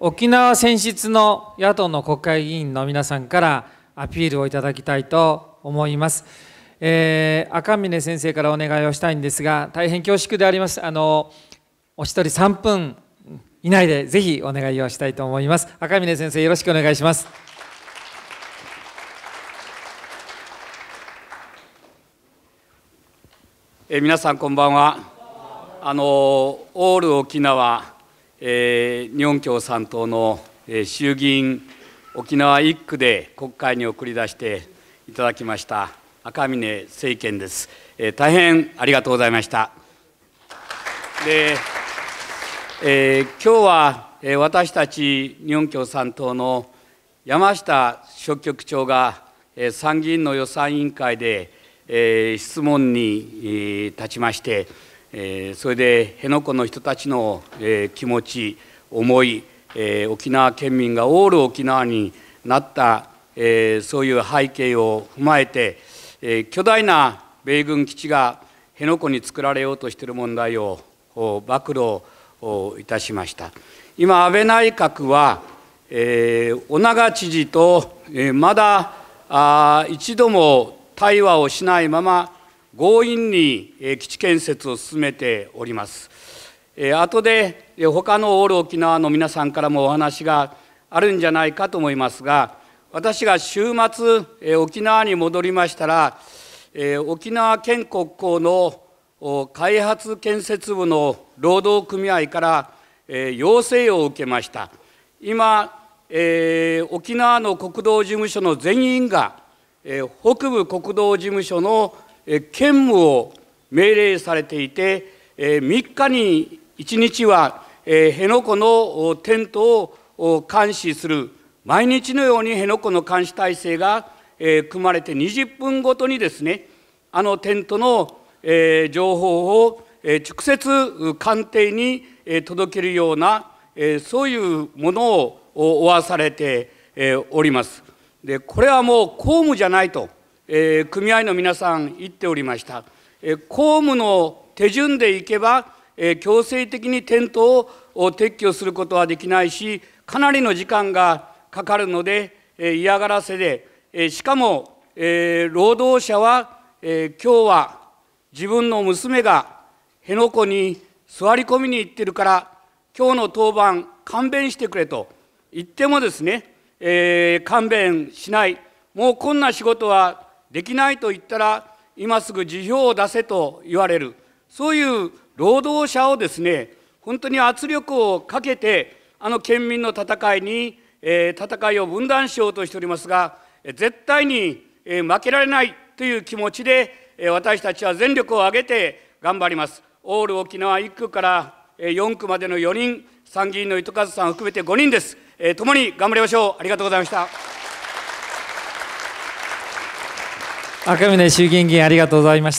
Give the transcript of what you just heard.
沖縄選出の野党の国会議員の皆さんからアピールをいただきたいと思います。えー、赤嶺先生からお願いをしたいんですが、大変恐縮であります。あのお一人3分以内でぜひお願いをしたいと思います。赤嶺先生、よろしくお願いします。え皆さんこんばんは。あのオール沖縄えー、日本共産党の、えー、衆議院沖縄一区で国会に送り出していただきました赤嶺政権です、えー、大変ありがとうございましたで、えー、今日は、えー、私たち日本共産党の山下書局長が、えー、参議院の予算委員会で、えー、質問に、えー、立ちましてえー、それで辺野古の人たちの、えー、気持ち思い、えー、沖縄県民がオール沖縄になった、えー、そういう背景を踏まえて、えー、巨大な米軍基地が辺野古に作られようとしている問題を暴露いたしました今安倍内閣は、えー、尾長知事と、えー、まだあ一度も対話をしないまま強引に基地建設を進めております。後で他のオール沖縄の皆さんからもお話があるんじゃないかと思いますが私が週末沖縄に戻りましたら沖縄県国交の開発建設部の労働組合から要請を受けました今、沖縄の国道事務所の全員が北部国道事務所の兼務を命令されていて、3日に1日は辺野古のテントを監視する、毎日のように辺野古の監視体制が組まれて、20分ごとにですね、あのテントの情報を直接官邸に届けるような、そういうものを負わされております。でこれはもう公務じゃないと。えー、組合の皆さん言っておりました、えー、公務の手順でいけば、えー、強制的にテントを撤去することはできないしかなりの時間がかかるので、えー、嫌がらせで、えー、しかも、えー、労働者は、えー、今日は自分の娘が辺野古に座り込みに行ってるから今日の当番勘弁してくれと言ってもですね、えー、勘弁しないもうこんな仕事はできないと言ったら今すぐ辞表を出せと言われるそういう労働者をですね本当に圧力をかけてあの県民の戦いに、えー、戦いを分断しようとしておりますが絶対に、負けられないという気持ちで、私たちは全力を挙げて頑張ります。オール沖縄1区から4区までの4人、参議院の糸数さん含めて5人です。共に頑張りましょう。ありがとうございました。赤嶺衆議院議員ありがとうございました。